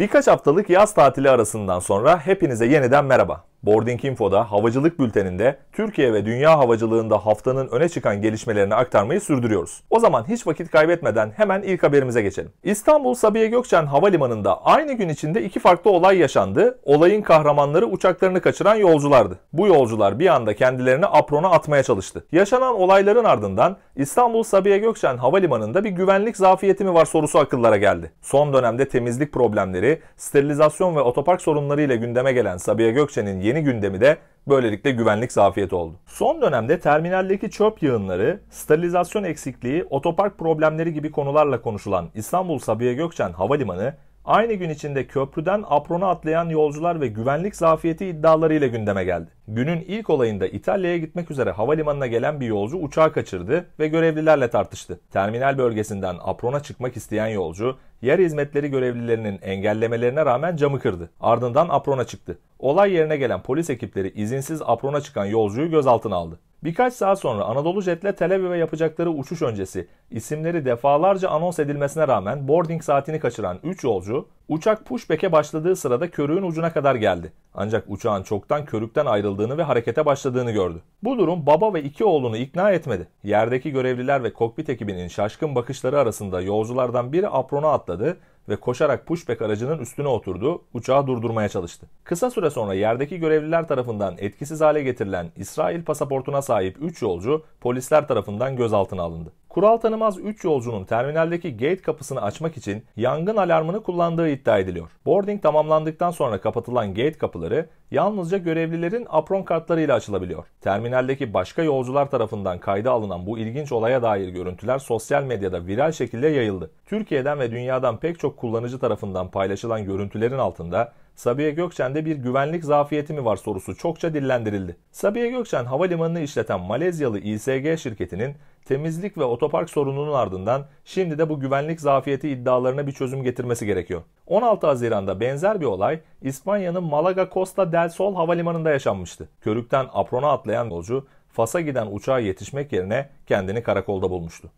Birkaç haftalık yaz tatili arasından sonra hepinize yeniden merhaba. Boarding Info'da havacılık bülteninde Türkiye ve dünya havacılığında haftanın öne çıkan gelişmelerini aktarmayı sürdürüyoruz. O zaman hiç vakit kaybetmeden hemen ilk haberimize geçelim. İstanbul Sabiha Gökçen Havalimanı'nda aynı gün içinde iki farklı olay yaşandı. Olayın kahramanları uçaklarını kaçıran yolculardı. Bu yolcular bir anda kendilerini aprona atmaya çalıştı. Yaşanan olayların ardından İstanbul Sabiha Gökçen Havalimanı'nda bir güvenlik zafiyeti mi var sorusu akıllara geldi. Son dönemde temizlik problemleri, sterilizasyon ve otopark sorunları ile gündeme gelen Sabiha Gökçen'in yeni gündemi de böylelikle güvenlik zafiyeti oldu. Son dönemde terminaldeki çöp yığınları, sterilizasyon eksikliği, otopark problemleri gibi konularla konuşulan İstanbul Sabiha Gökçen Havalimanı aynı gün içinde köprüden aprona atlayan yolcular ve güvenlik zafiyeti iddialarıyla gündeme geldi. Günün ilk olayında İtalya'ya gitmek üzere havalimanına gelen bir yolcu uçağı kaçırdı ve görevlilerle tartıştı. Terminal bölgesinden aprona çıkmak isteyen yolcu yer hizmetleri görevlilerinin engellemelerine rağmen camı kırdı. Ardından aprona çıktı. Olay yerine gelen polis ekipleri izinsiz aprona çıkan yolcuyu gözaltına aldı. Birkaç saat sonra Anadolu Jet'le Tel Aviv'e yapacakları uçuş öncesi isimleri defalarca anons edilmesine rağmen boarding saatini kaçıran 3 yolcu uçak pushback'e başladığı sırada körüğün ucuna kadar geldi. Ancak uçağın çoktan körükten ayrıldığını ve harekete başladığını gördü. Bu durum baba ve iki oğlunu ikna etmedi. Yerdeki görevliler ve kokpit ekibinin şaşkın bakışları arasında yolculardan biri aprona atladı ve koşarak pushback aracının üstüne oturdu, uçağı durdurmaya çalıştı. Kısa süre sonra yerdeki görevliler tarafından etkisiz hale getirilen İsrail pasaportuna sahip 3 yolcu polisler tarafından gözaltına alındı. Kural tanımaz 3 yolcunun terminaldeki gate kapısını açmak için yangın alarmını kullandığı iddia ediliyor. Boarding tamamlandıktan sonra kapatılan gate kapıları yalnızca görevlilerin apron kartlarıyla açılabiliyor. Terminaldeki başka yolcular tarafından kayda alınan bu ilginç olaya dair görüntüler sosyal medyada viral şekilde yayıldı. Türkiye'den ve dünyadan pek çok kullanıcı tarafından paylaşılan görüntülerin altında Sabiha Gökçen'de bir güvenlik zafiyeti mi var sorusu çokça dillendirildi. Sabiha Gökçen havalimanını işleten Malezyalı ISG şirketinin temizlik ve otopark sorununun ardından şimdi de bu güvenlik zafiyeti iddialarına bir çözüm getirmesi gerekiyor. 16 Haziran'da benzer bir olay İspanya'nın Malaga Costa del Sol havalimanında yaşanmıştı. Körükten aprona atlayan yolcu Fas'a giden uçağa yetişmek yerine kendini karakolda bulmuştu.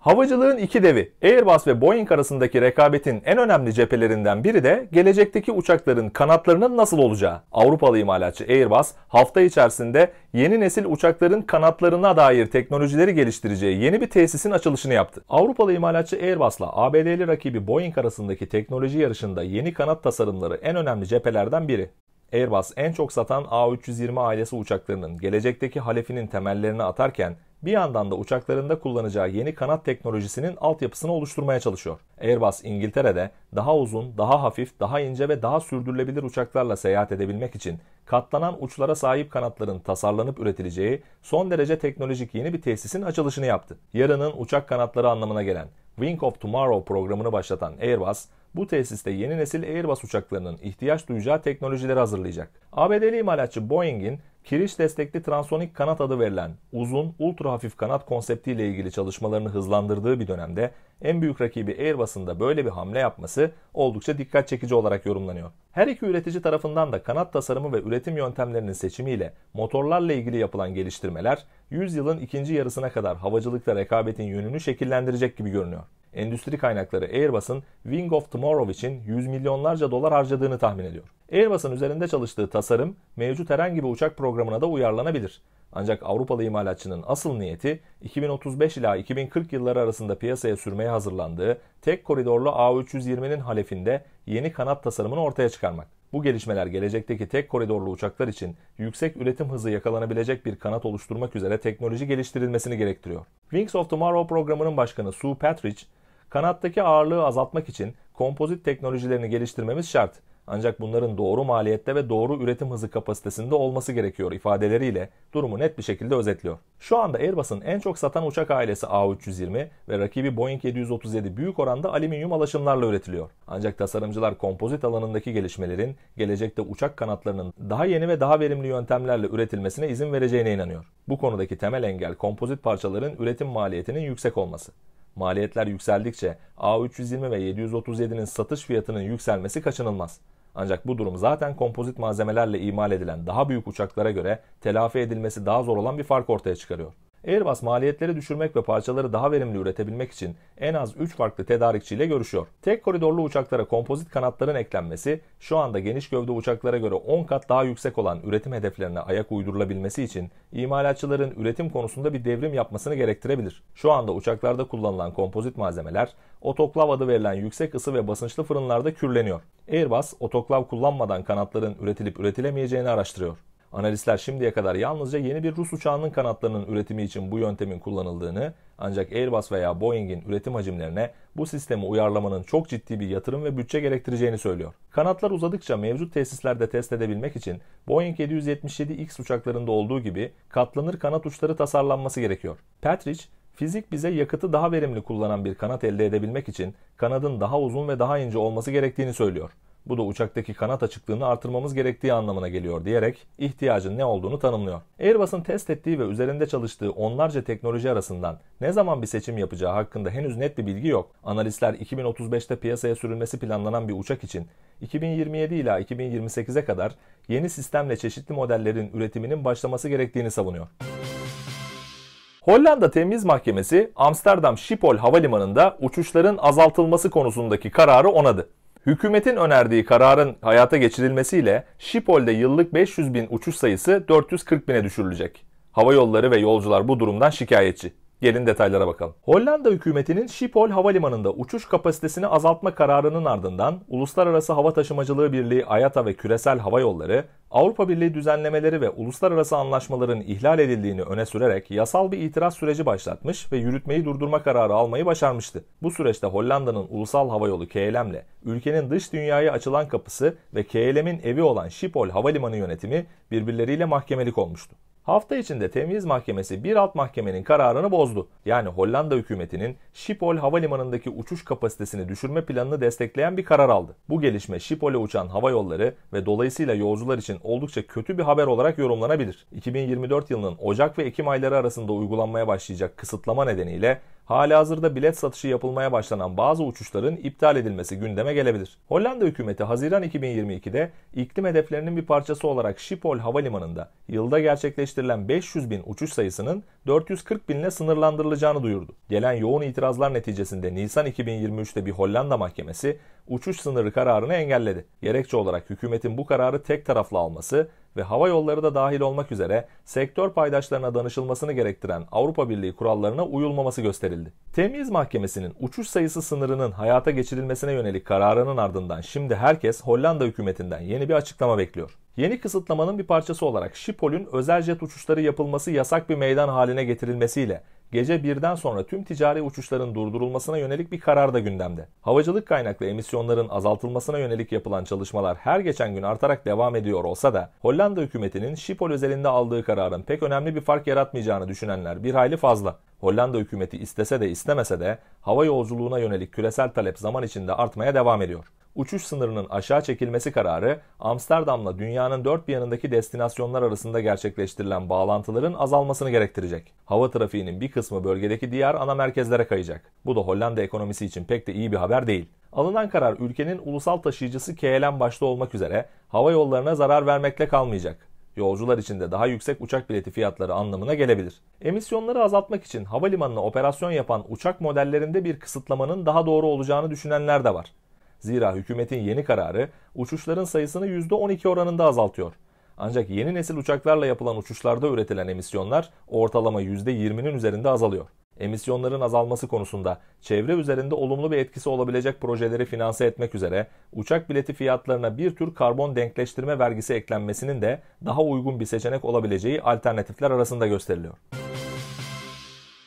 Havacılığın iki devi Airbus ve Boeing arasındaki rekabetin en önemli cephelerinden biri de gelecekteki uçakların kanatlarının nasıl olacağı. Avrupalı imalatçı Airbus hafta içerisinde yeni nesil uçakların kanatlarına dair teknolojileri geliştireceği yeni bir tesisin açılışını yaptı. Avrupalı imalatçı Airbus'la ABD'li rakibi Boeing arasındaki teknoloji yarışında yeni kanat tasarımları en önemli cephelerden biri. Airbus en çok satan A320 ailesi uçaklarının gelecekteki halefinin temellerini atarken bir yandan da uçaklarında kullanacağı yeni kanat teknolojisinin altyapısını oluşturmaya çalışıyor. Airbus İngiltere'de daha uzun, daha hafif, daha ince ve daha sürdürülebilir uçaklarla seyahat edebilmek için katlanan uçlara sahip kanatların tasarlanıp üretileceği son derece teknolojik yeni bir tesisin açılışını yaptı. Yarının uçak kanatları anlamına gelen Wing of Tomorrow programını başlatan Airbus, bu tesiste yeni nesil Airbus uçaklarının ihtiyaç duyacağı teknolojileri hazırlayacak. ABD'li imalatçı Boeing'in kiriş destekli transonik kanat adı verilen uzun, ultra hafif kanat konseptiyle ilgili çalışmalarını hızlandırdığı bir dönemde en büyük rakibi Airbus'un da böyle bir hamle yapması oldukça dikkat çekici olarak yorumlanıyor. Her iki üretici tarafından da kanat tasarımı ve üretim yöntemlerinin seçimiyle motorlarla ilgili yapılan geliştirmeler 100 yılın ikinci yarısına kadar havacılıkta rekabetin yönünü şekillendirecek gibi görünüyor endüstri kaynakları Airbus'un Wing of Tomorrow için yüz milyonlarca dolar harcadığını tahmin ediyor. Airbus'un üzerinde çalıştığı tasarım mevcut herhangi bir uçak programına da uyarlanabilir. Ancak Avrupalı imalatçının asıl niyeti 2035 ila 2040 yılları arasında piyasaya sürmeye hazırlandığı tek koridorlu A320'nin halefinde yeni kanat tasarımını ortaya çıkarmak. Bu gelişmeler gelecekteki tek koridorlu uçaklar için yüksek üretim hızı yakalanabilecek bir kanat oluşturmak üzere teknoloji geliştirilmesini gerektiriyor. Wings of Tomorrow programının başkanı Sue Patridge, Kanattaki ağırlığı azaltmak için kompozit teknolojilerini geliştirmemiz şart. Ancak bunların doğru maliyette ve doğru üretim hızı kapasitesinde olması gerekiyor ifadeleriyle durumu net bir şekilde özetliyor. Şu anda Airbus'un en çok satan uçak ailesi A320 ve rakibi Boeing 737 büyük oranda alüminyum alaşımlarla üretiliyor. Ancak tasarımcılar kompozit alanındaki gelişmelerin gelecekte uçak kanatlarının daha yeni ve daha verimli yöntemlerle üretilmesine izin vereceğine inanıyor. Bu konudaki temel engel kompozit parçaların üretim maliyetinin yüksek olması maliyetler yükseldikçe A320 ve 737'nin satış fiyatının yükselmesi kaçınılmaz. Ancak bu durum zaten kompozit malzemelerle imal edilen daha büyük uçaklara göre telafi edilmesi daha zor olan bir fark ortaya çıkarıyor. Airbus maliyetleri düşürmek ve parçaları daha verimli üretebilmek için en az 3 farklı tedarikçiyle görüşüyor. Tek koridorlu uçaklara kompozit kanatların eklenmesi, şu anda geniş gövde uçaklara göre 10 kat daha yüksek olan üretim hedeflerine ayak uydurulabilmesi için imalatçıların üretim konusunda bir devrim yapmasını gerektirebilir. Şu anda uçaklarda kullanılan kompozit malzemeler, otoklav adı verilen yüksek ısı ve basınçlı fırınlarda kürleniyor. Airbus, otoklav kullanmadan kanatların üretilip üretilemeyeceğini araştırıyor. Analistler şimdiye kadar yalnızca yeni bir Rus uçağının kanatlarının üretimi için bu yöntemin kullanıldığını ancak Airbus veya Boeing'in üretim hacimlerine bu sistemi uyarlamanın çok ciddi bir yatırım ve bütçe gerektireceğini söylüyor. Kanatlar uzadıkça mevcut tesislerde test edebilmek için Boeing 777X uçaklarında olduğu gibi katlanır kanat uçları tasarlanması gerekiyor. Patridge, Fizik bize yakıtı daha verimli kullanan bir kanat elde edebilmek için kanadın daha uzun ve daha ince olması gerektiğini söylüyor. Bu da uçaktaki kanat açıklığını artırmamız gerektiği anlamına geliyor diyerek ihtiyacın ne olduğunu tanımlıyor. Airbus'un test ettiği ve üzerinde çalıştığı onlarca teknoloji arasından ne zaman bir seçim yapacağı hakkında henüz net bir bilgi yok. Analistler 2035'te piyasaya sürülmesi planlanan bir uçak için 2027 ila 2028'e kadar yeni sistemle çeşitli modellerin üretiminin başlaması gerektiğini savunuyor. Hollanda Temiz Mahkemesi Amsterdam Schiphol Havalimanı'nda uçuşların azaltılması konusundaki kararı onadı. Hükümetin önerdiği kararın hayata geçirilmesiyle Şipol'de yıllık 500 bin uçuş sayısı 440 bine düşürülecek. Hava yolları ve yolcular bu durumdan şikayetçi. Gelin detaylara bakalım. Hollanda hükümetinin Schiphol Havalimanı'nda uçuş kapasitesini azaltma kararının ardından Uluslararası Hava Taşımacılığı Birliği IATA ve Küresel Hava Yolları Avrupa Birliği düzenlemeleri ve uluslararası anlaşmaların ihlal edildiğini öne sürerek yasal bir itiraz süreci başlatmış ve yürütmeyi durdurma kararı almayı başarmıştı. Bu süreçte Hollanda'nın ulusal havayolu ile ülkenin dış dünyaya açılan kapısı ve KLM'in evi olan Schiphol Havalimanı yönetimi birbirleriyle mahkemelik olmuştu. Hafta içinde temyiz mahkemesi bir alt mahkemenin kararını bozdu. Yani Hollanda hükümetinin Schiphol havalimanındaki uçuş kapasitesini düşürme planını destekleyen bir karar aldı. Bu gelişme Schiphol'e uçan hava yolları ve dolayısıyla yolcular için oldukça kötü bir haber olarak yorumlanabilir. 2024 yılının Ocak ve Ekim ayları arasında uygulanmaya başlayacak kısıtlama nedeniyle halihazırda bilet satışı yapılmaya başlanan bazı uçuşların iptal edilmesi gündeme gelebilir. Hollanda hükümeti Haziran 2022'de iklim hedeflerinin bir parçası olarak Schiphol Havalimanı'nda yılda gerçekleştirilen 500 bin uçuş sayısının 440 binle sınırlandırılacağını duyurdu. Gelen yoğun itirazlar neticesinde Nisan 2023'te bir Hollanda mahkemesi uçuş sınırı kararını engelledi. Gerekçe olarak hükümetin bu kararı tek taraflı alması ve hava yolları da dahil olmak üzere sektör paydaşlarına danışılmasını gerektiren Avrupa Birliği kurallarına uyulmaması gösterildi. Temyiz Mahkemesi'nin uçuş sayısı sınırının hayata geçirilmesine yönelik kararının ardından şimdi herkes Hollanda hükümetinden yeni bir açıklama bekliyor. Yeni kısıtlamanın bir parçası olarak Şipol'ün özel jet uçuşları yapılması yasak bir meydan haline getirilmesiyle gece birden sonra tüm ticari uçuşların durdurulmasına yönelik bir karar da gündemde. Havacılık kaynaklı emisyonların azaltılmasına yönelik yapılan çalışmalar her geçen gün artarak devam ediyor olsa da Hollanda hükümetinin Schiphol özelinde aldığı kararın pek önemli bir fark yaratmayacağını düşünenler bir hayli fazla. Hollanda hükümeti istese de istemese de hava yolculuğuna yönelik küresel talep zaman içinde artmaya devam ediyor uçuş sınırının aşağı çekilmesi kararı Amsterdam'la dünyanın dört bir yanındaki destinasyonlar arasında gerçekleştirilen bağlantıların azalmasını gerektirecek. Hava trafiğinin bir kısmı bölgedeki diğer ana merkezlere kayacak. Bu da Hollanda ekonomisi için pek de iyi bir haber değil. Alınan karar ülkenin ulusal taşıyıcısı KLM başta olmak üzere hava yollarına zarar vermekle kalmayacak yolcular için de daha yüksek uçak bileti fiyatları anlamına gelebilir. Emisyonları azaltmak için havalimanına operasyon yapan uçak modellerinde bir kısıtlamanın daha doğru olacağını düşünenler de var. Zira hükümetin yeni kararı uçuşların sayısını %12 oranında azaltıyor. Ancak yeni nesil uçaklarla yapılan uçuşlarda üretilen emisyonlar ortalama %20'nin üzerinde azalıyor. Emisyonların azalması konusunda çevre üzerinde olumlu bir etkisi olabilecek projeleri finanse etmek üzere uçak bileti fiyatlarına bir tür karbon denkleştirme vergisi eklenmesinin de daha uygun bir seçenek olabileceği alternatifler arasında gösteriliyor.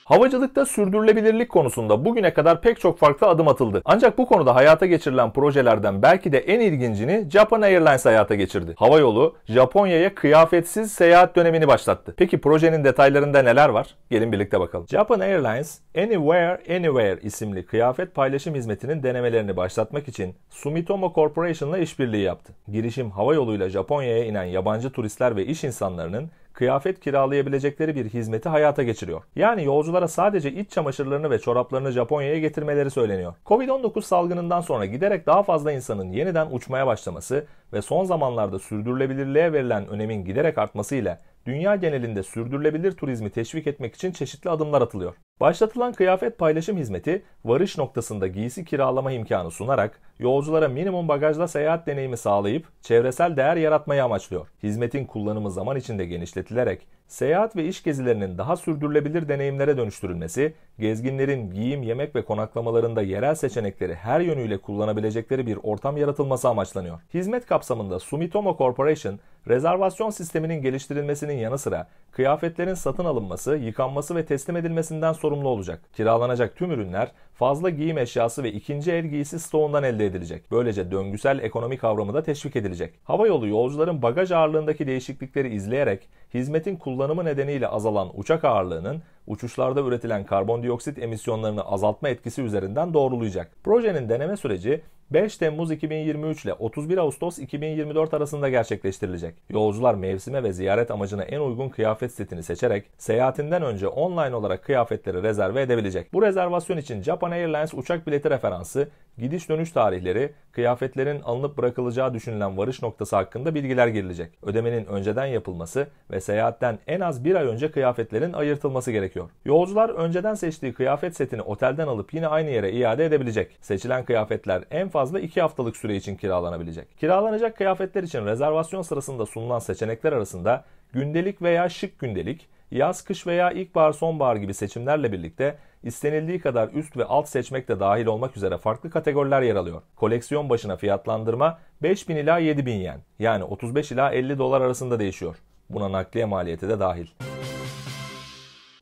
Havacılıkta sürdürülebilirlik konusunda bugüne kadar pek çok farklı adım atıldı. Ancak bu konuda hayata geçirilen projelerden belki de en ilgincini Japan Airlines hayata geçirdi. Havayolu Japonya'ya kıyafetsiz seyahat dönemini başlattı. Peki projenin detaylarında neler var? Gelin birlikte bakalım. Japan Airlines Anywhere Anywhere isimli kıyafet paylaşım hizmetinin denemelerini başlatmak için Sumitomo Corporation'la işbirliği yaptı. Girişim havayoluyla Japonya'ya inen yabancı turistler ve iş insanlarının kıyafet kiralayabilecekleri bir hizmeti hayata geçiriyor. Yani yolculara sadece iç çamaşırlarını ve çoraplarını Japonya'ya getirmeleri söyleniyor. Covid-19 salgınından sonra giderek daha fazla insanın yeniden uçmaya başlaması ve son zamanlarda sürdürülebilirliğe verilen önemin giderek artmasıyla dünya genelinde sürdürülebilir turizmi teşvik etmek için çeşitli adımlar atılıyor. Başlatılan kıyafet paylaşım hizmeti varış noktasında giysi kiralama imkanı sunarak yolculara minimum bagajla seyahat deneyimi sağlayıp çevresel değer yaratmayı amaçlıyor. Hizmetin kullanımı zaman içinde genişletilerek seyahat ve iş gezilerinin daha sürdürülebilir deneyimlere dönüştürülmesi, gezginlerin giyim, yemek ve konaklamalarında yerel seçenekleri her yönüyle kullanabilecekleri bir ortam yaratılması amaçlanıyor. Hizmet kapsamında Sumitomo Corporation, rezervasyon sisteminin geliştirilmesinin yanı sıra kıyafetlerin satın alınması, yıkanması ve teslim edilmesinden sorumlu olacak. Kiralanacak tüm ürünler Fazla giyim eşyası ve ikinci el giysi stoğundan elde edilecek. Böylece döngüsel ekonomi kavramı da teşvik edilecek. Hava yolu yolcuların bagaj ağırlığındaki değişiklikleri izleyerek hizmetin kullanımı nedeniyle azalan uçak ağırlığının uçuşlarda üretilen karbondioksit emisyonlarını azaltma etkisi üzerinden doğrulayacak. Projenin deneme süreci 5 Temmuz 2023 ile 31 Ağustos 2024 arasında gerçekleştirilecek. Yolcular mevsime ve ziyaret amacına en uygun kıyafet setini seçerek seyahatinden önce online olarak kıyafetleri rezerve edebilecek. Bu rezervasyon için Japan Airlines uçak bileti referansı, gidiş dönüş tarihleri, kıyafetlerin alınıp bırakılacağı düşünülen varış noktası hakkında bilgiler girilecek. Ödemenin önceden yapılması ve seyahatten en az bir ay önce kıyafetlerin ayırtılması gerekecek gerekiyor. Yolcular önceden seçtiği kıyafet setini otelden alıp yine aynı yere iade edebilecek. Seçilen kıyafetler en fazla 2 haftalık süre için kiralanabilecek. Kiralanacak kıyafetler için rezervasyon sırasında sunulan seçenekler arasında gündelik veya şık gündelik, yaz, kış veya ilkbahar, sonbahar gibi seçimlerle birlikte istenildiği kadar üst ve alt seçmek de dahil olmak üzere farklı kategoriler yer alıyor. Koleksiyon başına fiyatlandırma 5000 ila 7000 yen yani 35 ila 50 dolar arasında değişiyor. Buna nakliye maliyeti de dahil.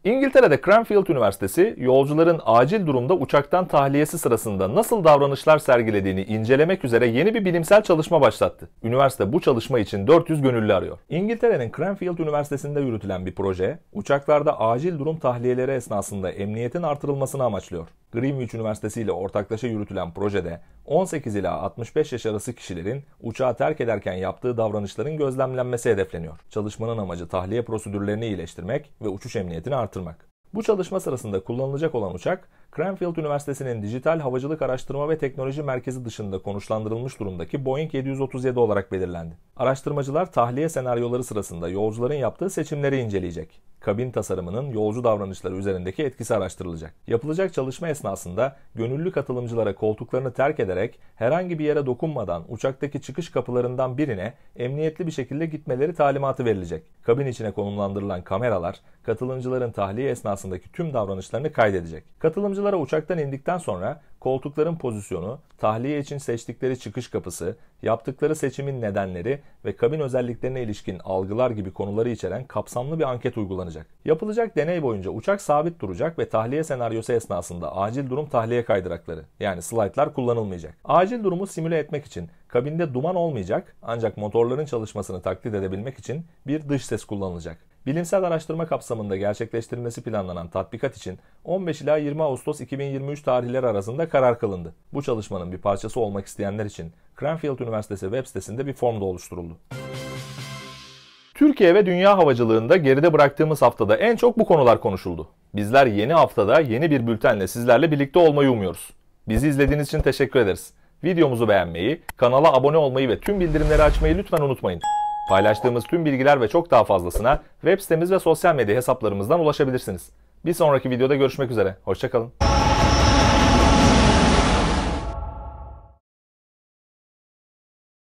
İngiltere'de Cranfield Üniversitesi yolcuların acil durumda uçaktan tahliyesi sırasında nasıl davranışlar sergilediğini incelemek üzere yeni bir bilimsel çalışma başlattı. Üniversite bu çalışma için 400 gönüllü arıyor. İngiltere'nin Cranfield Üniversitesi'nde yürütülen bir proje uçaklarda acil durum tahliyeleri esnasında emniyetin artırılmasını amaçlıyor. Greenwich Üniversitesi ile ortaklaşa yürütülen projede 18 ila 65 yaş arası kişilerin uçağı terk ederken yaptığı davranışların gözlemlenmesi hedefleniyor. Çalışmanın amacı tahliye prosedürlerini iyileştirmek ve uçuş emniyetini artırmak. Bu çalışma sırasında kullanılacak olan uçak Cranfield Üniversitesi'nin Dijital Havacılık Araştırma ve Teknoloji Merkezi dışında konuşlandırılmış durumdaki Boeing 737 olarak belirlendi. Araştırmacılar tahliye senaryoları sırasında yolcuların yaptığı seçimleri inceleyecek. Kabin tasarımının yolcu davranışları üzerindeki etkisi araştırılacak. Yapılacak çalışma esnasında gönüllü katılımcılara koltuklarını terk ederek herhangi bir yere dokunmadan uçaktaki çıkış kapılarından birine emniyetli bir şekilde gitmeleri talimatı verilecek. Kabin içine konumlandırılan kameralar katılımcıların tahliye esnasındaki tüm davranışlarını kaydedecek. Katılımcı Yolculara uçaktan indikten sonra koltukların pozisyonu, tahliye için seçtikleri çıkış kapısı, yaptıkları seçimin nedenleri ve kabin özelliklerine ilişkin algılar gibi konuları içeren kapsamlı bir anket uygulanacak. Yapılacak deney boyunca uçak sabit duracak ve tahliye senaryosu esnasında acil durum tahliye kaydırakları yani slaytlar kullanılmayacak. Acil durumu simüle etmek için kabinde duman olmayacak ancak motorların çalışmasını taklit edebilmek için bir dış ses kullanılacak. Bilimsel araştırma kapsamında gerçekleştirilmesi planlanan tatbikat için 15 ila 20 Ağustos 2023 tarihleri arasında karar kılındı. Bu çalışmanın bir parçası olmak isteyenler için Cranfield Üniversitesi web sitesinde bir form da oluşturuldu. Türkiye ve dünya havacılığında geride bıraktığımız haftada en çok bu konular konuşuldu. Bizler yeni haftada yeni bir bültenle sizlerle birlikte olmayı umuyoruz. Bizi izlediğiniz için teşekkür ederiz. Videomuzu beğenmeyi, kanala abone olmayı ve tüm bildirimleri açmayı lütfen unutmayın. Paylaştığımız tüm bilgiler ve çok daha fazlasına web sitemiz ve sosyal medya hesaplarımızdan ulaşabilirsiniz. Bir sonraki videoda görüşmek üzere. Hoşçakalın.